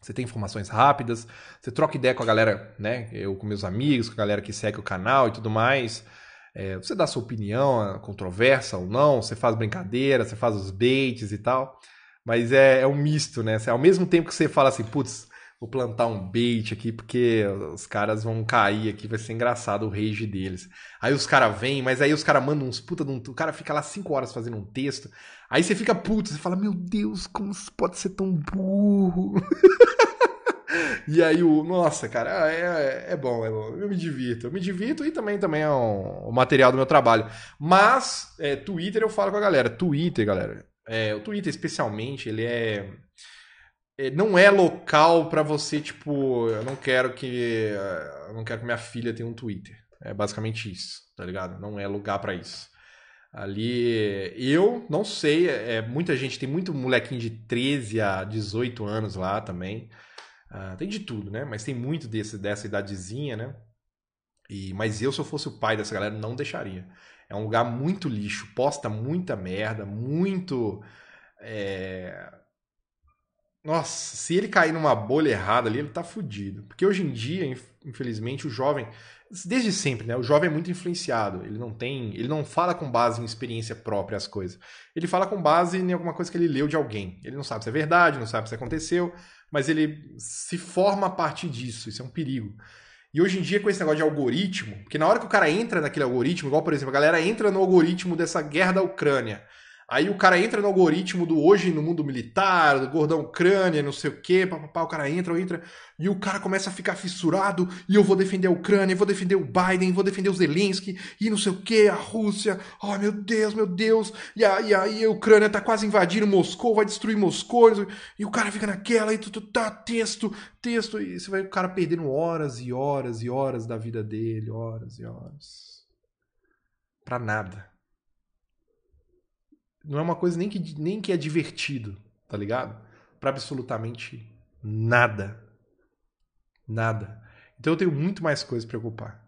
Você tem informações rápidas, você troca ideia com a galera, né? Eu com meus amigos, com a galera que segue o canal e tudo mais. É, você dá sua opinião, controversa ou não, você faz brincadeira, você faz os baits e tal. Mas é, é um misto, né? ao mesmo tempo que você fala assim, putz, Vou plantar um bait aqui, porque os caras vão cair aqui, vai ser engraçado o rage deles. Aí os caras vêm, mas aí os caras mandam uns puta de um. O cara fica lá cinco horas fazendo um texto. Aí você fica puto, você fala, meu Deus, como pode ser tão burro? e aí o. Nossa, cara, é, é, é bom, é bom. Eu me divirto. Eu me divirto e também, também é um, um material do meu trabalho. Mas, é, Twitter eu falo com a galera. Twitter, galera. É, o Twitter, especialmente, ele é é, não é local para você, tipo, eu não quero que eh, eu não quero que minha filha tenha um Twitter. É basicamente isso, tá ligado? Não é lugar para isso. Ali, eu não sei, é, é, muita gente, tem muito molequinho de 13 a 18 anos lá também. Uh, tem de tudo, né? Mas tem muito desse, dessa idadezinha, né? E, mas eu, se eu fosse o pai dessa galera, não deixaria. É um lugar muito lixo, posta muita merda, muito. É nossa, se ele cair numa bolha errada ali, ele tá fudido. Porque hoje em dia, infelizmente, o jovem, desde sempre, né? O jovem é muito influenciado. Ele não tem, ele não fala com base em experiência própria as coisas. Ele fala com base em alguma coisa que ele leu de alguém. Ele não sabe se é verdade, não sabe se aconteceu, mas ele se forma a partir disso. Isso é um perigo. E hoje em dia, com esse negócio de algoritmo, porque na hora que o cara entra naquele algoritmo, igual, por exemplo, a galera entra no algoritmo dessa guerra da Ucrânia. Aí o cara entra no algoritmo do hoje no mundo militar, do gordão ucrânia, não sei o quê, papapá, o cara entra, entra, e o cara começa a ficar fissurado, e eu vou defender a Ucrânia, eu vou defender o Biden, vou defender o Zelensky, e não sei o quê, a Rússia, oh meu Deus, meu Deus, e aí a, a Ucrânia tá quase invadindo Moscou, vai destruir Moscou, e o cara fica naquela, e tu tu, tá, texto, texto, e você vai o cara perdendo horas e horas e horas da vida dele, horas e horas. Pra nada não é uma coisa nem que, nem que é divertido, tá ligado? Para absolutamente nada. Nada. Então eu tenho muito mais coisas para ocupar.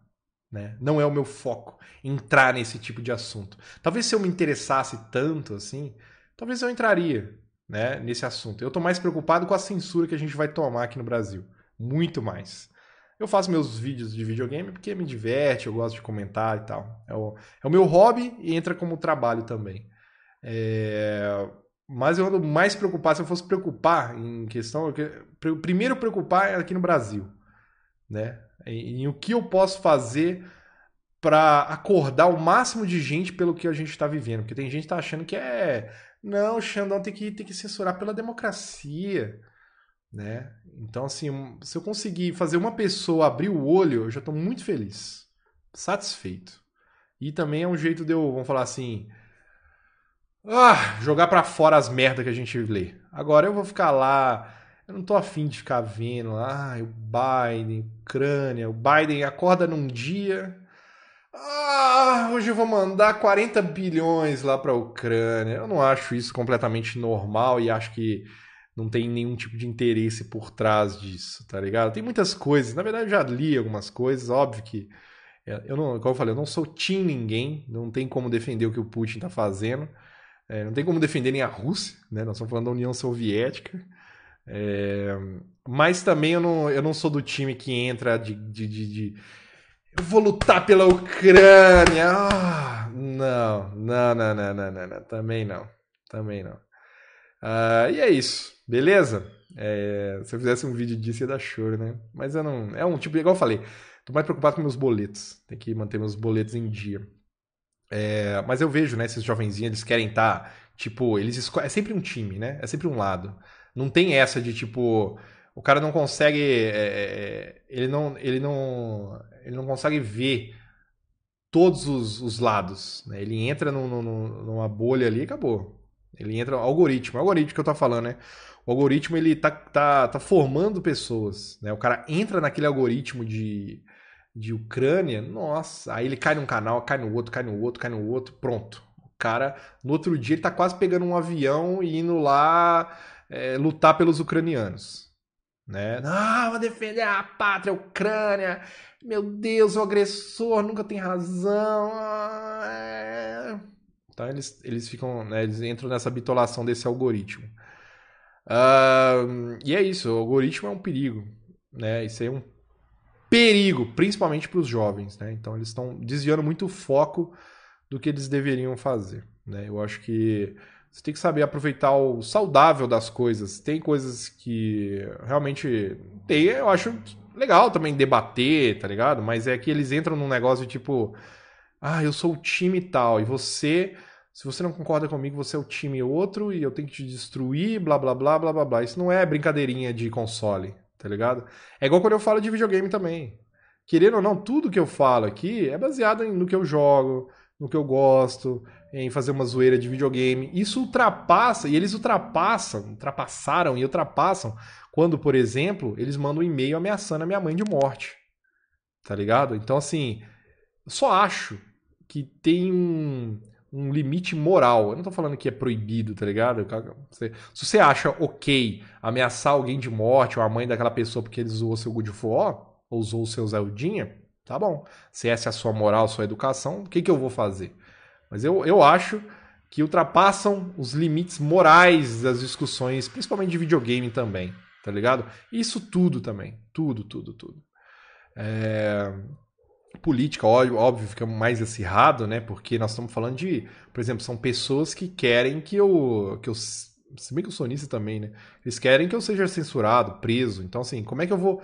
Né? Não é o meu foco entrar nesse tipo de assunto. Talvez se eu me interessasse tanto assim, talvez eu entraria né, nesse assunto. Eu estou mais preocupado com a censura que a gente vai tomar aqui no Brasil. Muito mais. Eu faço meus vídeos de videogame porque me diverte, eu gosto de comentar e tal. É o, é o meu hobby e entra como trabalho também. É... Mas eu ando mais preocupado, se eu fosse preocupar em questão, eu... primeiro preocupar é aqui no Brasil, né? Em, em o que eu posso fazer para acordar o máximo de gente pelo que a gente está vivendo, porque tem gente que tá achando que é não, o Xandão tem que tem que censurar pela democracia, né? Então assim, se eu conseguir fazer uma pessoa abrir o olho, eu já estou muito feliz, satisfeito. E também é um jeito de eu, vamos falar assim, ah, jogar para fora as merdas que a gente lê. Agora eu vou ficar lá. Eu não tô afim de ficar vendo lá. Ah, o Biden, Ucrânia. O Biden acorda num dia. Ah, hoje eu vou mandar 40 bilhões lá para a Ucrânia. Eu não acho isso completamente normal e acho que não tem nenhum tipo de interesse por trás disso, tá ligado? Tem muitas coisas, na verdade eu já li algumas coisas, óbvio que é, eu não, como eu falei, eu não sou team ninguém, não tem como defender o que o Putin tá fazendo. É, não tem como defenderem a Rússia, né? Nós estamos falando da União Soviética. É, mas também eu não, eu não sou do time que entra de. de, de, de eu vou lutar pela Ucrânia! Ah, não, não, não, não, não, não, não, também não. Também não. Ah, e é isso, beleza? É, se eu fizesse um vídeo disso ia dar choro, né? Mas eu não. É um tipo, igual eu falei, tô mais preocupado com meus boletos. Tem que manter meus boletos em dia. É, mas eu vejo, né, esses jovenzinhos, eles querem estar, tá, tipo, eles escolhem. É sempre um time, né? É sempre um lado. Não tem essa de tipo. O cara não consegue. É, é, é ele, não, ele, não, ele não consegue ver todos os, os lados. Né? Ele entra numa bolha ali e acabou. Ele entra. Algoritmo, algoritmo que eu tô falando, né? O algoritmo ele tá, tá, tá formando pessoas. Né? O cara entra naquele algoritmo de de Ucrânia, nossa, aí ele cai num canal, cai no outro, cai no outro, cai no outro, pronto. O cara, no outro dia, ele tá quase pegando um avião e indo lá é, lutar pelos ucranianos. Né? Ah, vou defender a pátria, a Ucrânia. Meu Deus, o agressor nunca tem razão. Ah, é. Então eles, eles ficam, né, eles entram nessa bitolação desse algoritmo. Uh, e é isso, o algoritmo é um perigo, né? Isso aí é um perigo, principalmente para os jovens. Né? Então eles estão desviando muito o foco do que eles deveriam fazer. Né? Eu acho que você tem que saber aproveitar o saudável das coisas. Tem coisas que realmente tem, eu acho legal também debater, tá ligado? Mas é que eles entram num negócio tipo, ah, eu sou o time tal e você, se você não concorda comigo, você é o time outro e eu tenho que te destruir, blá blá blá blá blá blá. Isso não é brincadeirinha de console, tá ligado? É igual quando eu falo de videogame também. Querendo ou não, tudo que eu falo aqui é baseado no que eu jogo, no que eu gosto, em fazer uma zoeira de videogame. Isso ultrapassa, e eles ultrapassam, ultrapassaram e ultrapassam quando, por exemplo, eles mandam um e-mail ameaçando a minha mãe de morte. Tá ligado? Então, assim, só acho que tem um um limite moral. Eu não tô falando que é proibido, tá ligado? se você acha ok ameaçar alguém de morte ou a mãe daquela pessoa porque ele zoou seu Good ou usou o seu Zeldinha, tá bom. Se essa é a sua moral, sua educação, o que, que eu vou fazer? Mas eu, eu acho que ultrapassam os limites morais das discussões, principalmente de videogame também, tá ligado? Isso tudo também. Tudo, tudo, tudo. É política, óbvio, óbvio, fica mais acirrado, né? Porque nós estamos falando de, por exemplo, são pessoas que querem que eu, que eu se bem que eu sou nisso também, né? Eles querem que eu seja censurado, preso. Então, assim, como é que eu vou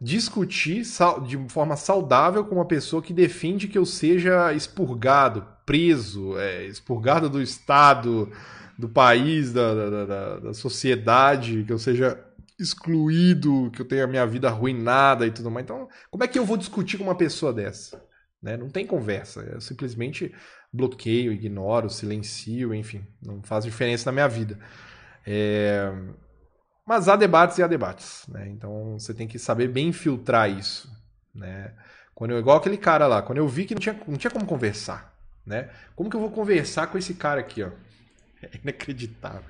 discutir de forma saudável com uma pessoa que defende que eu seja expurgado, preso, é, expurgado do Estado, do país, da, da, da, da sociedade, que eu seja excluído, que eu tenho a minha vida arruinada e tudo mais. Então, como é que eu vou discutir com uma pessoa dessa? Né? Não tem conversa. Eu simplesmente bloqueio, ignoro, silencio, enfim, não faz diferença na minha vida. É... Mas há debates e há debates. Né? Então você tem que saber bem filtrar isso. Né? Quando eu, igual aquele cara lá, quando eu vi que não tinha, não tinha como conversar. Né? Como que eu vou conversar com esse cara aqui? Ó? É inacreditável.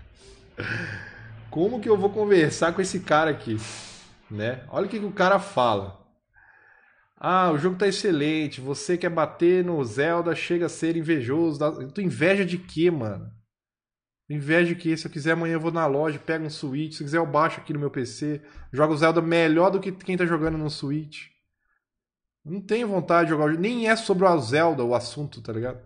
Como que eu vou conversar com esse cara aqui? Né? Olha o que, que o cara fala. Ah, o jogo tá excelente. Você quer bater no Zelda, chega a ser invejoso. Da... Tu inveja de quê, mano? Inveja de quê? Se eu quiser amanhã eu vou na loja, pego um Switch. Se eu quiser eu baixo aqui no meu PC. Jogo Zelda melhor do que quem tá jogando no Switch. Não tenho vontade de jogar. Nem é sobre o Zelda o assunto, tá ligado?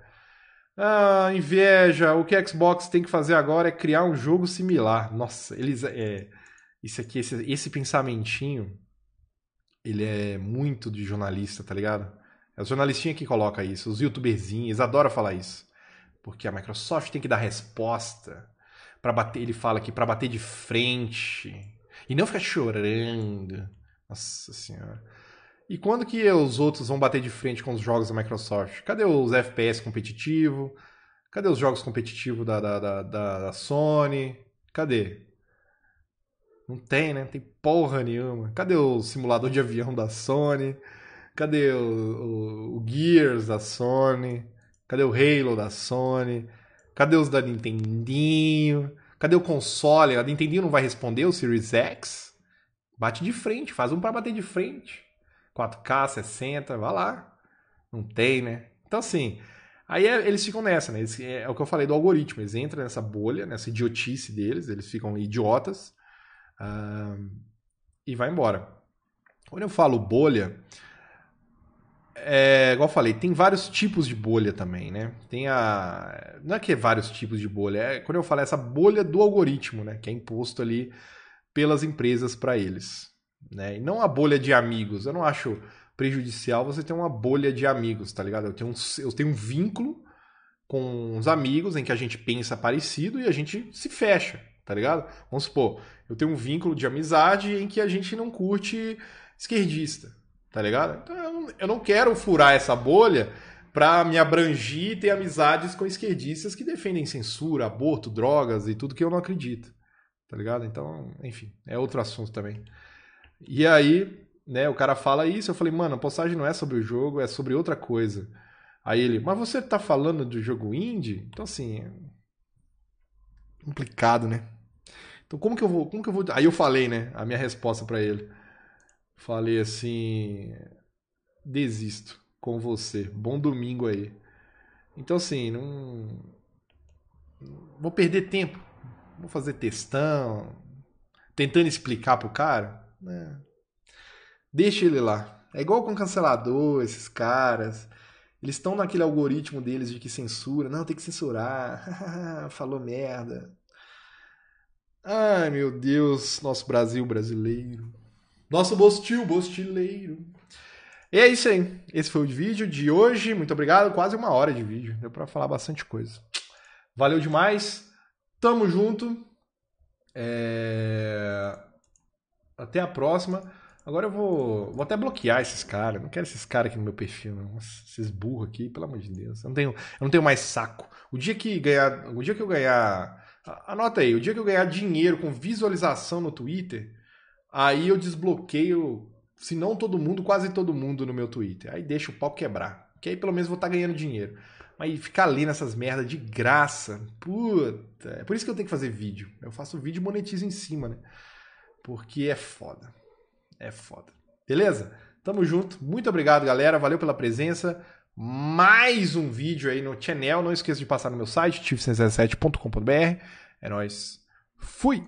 Ah, inveja. O que a Xbox tem que fazer agora é criar um jogo similar. Nossa, eles é isso aqui, esse, esse pensamentinho, ele é muito de jornalista, tá ligado? É o jornalistinha que coloca isso, os youtuberzinhos adoram falar isso. Porque a Microsoft tem que dar resposta para bater, ele fala que para bater de frente e não ficar chorando. Nossa senhora. E quando que os outros vão bater de frente com os jogos da Microsoft? Cadê os FPS competitivo? Cadê os jogos competitivos da, da, da, da Sony? Cadê? Não tem, né? Não tem porra nenhuma. Cadê o simulador de avião da Sony? Cadê o, o, o Gears da Sony? Cadê o Halo da Sony? Cadê os da Nintendinho? Cadê o console? A Nintendinho não vai responder o Series X? Bate de frente, faz um para bater de frente. 4K, 60, vai lá. Não tem, né? Então, assim, aí é, eles ficam nessa, né? Eles, é, é, o que eu falei do algoritmo. Eles entram nessa bolha, nessa idiotice deles, eles ficam idiotas uh, e vai embora. Quando eu falo bolha, é, igual eu falei, tem vários tipos de bolha também, né? Tem a. Não é que é vários tipos de bolha, é quando eu falo é essa bolha do algoritmo, né? Que é imposto ali pelas empresas para eles. Né? E não a bolha de amigos. Eu não acho prejudicial você ter uma bolha de amigos, tá ligado? Eu tenho um, eu tenho um vínculo com uns amigos em que a gente pensa parecido e a gente se fecha, tá ligado? Vamos supor, eu tenho um vínculo de amizade em que a gente não curte esquerdista, tá ligado? Então eu não quero furar essa bolha para me abrangir e ter amizades com esquerdistas que defendem censura, aborto, drogas e tudo que eu não acredito, tá ligado? Então, enfim, é outro assunto também. E aí, né, o cara fala isso, eu falei, mano, a postagem não é sobre o jogo, é sobre outra coisa. Aí ele, mas você tá falando do jogo indie? Então assim, é complicado, né? Então como que eu vou, como que eu vou? Aí eu falei, né, a minha resposta para ele. Falei assim, desisto com você. Bom domingo aí. Então assim, não vou perder tempo. Vou fazer textão, tentando explicar pro cara né? Deixa ele lá. É igual com cancelador, esses caras. Eles estão naquele algoritmo deles de que censura. Não, tem que censurar. Falou merda. Ai, meu Deus, nosso Brasil brasileiro. Nosso bostil bostileiro. E é isso aí. Esse foi o vídeo de hoje. Muito obrigado. Quase uma hora de vídeo. Deu para falar bastante coisa. Valeu demais. Tamo junto. É... Até a próxima. Agora eu vou, vou até bloquear esses caras. Não quero esses caras aqui no meu perfil, não. Nossa, esses burros aqui, pelo amor de Deus. Eu não tenho, eu não tenho mais saco. O dia que ganhar, o dia que eu ganhar, anota aí, o dia que eu ganhar dinheiro com visualização no Twitter, aí eu desbloqueio, se não todo mundo, quase todo mundo no meu Twitter. Aí deixa o pau quebrar. Que aí pelo menos vou estar tá ganhando dinheiro. Mas ficar lendo essas merdas de graça, puta. É por isso que eu tenho que fazer vídeo. Eu faço vídeo e monetizo em cima, né? porque é foda. É foda. Beleza? Tamo junto. Muito obrigado, galera. Valeu pela presença. Mais um vídeo aí no channel. Não esqueça de passar no meu site, tive É nóis. Fui!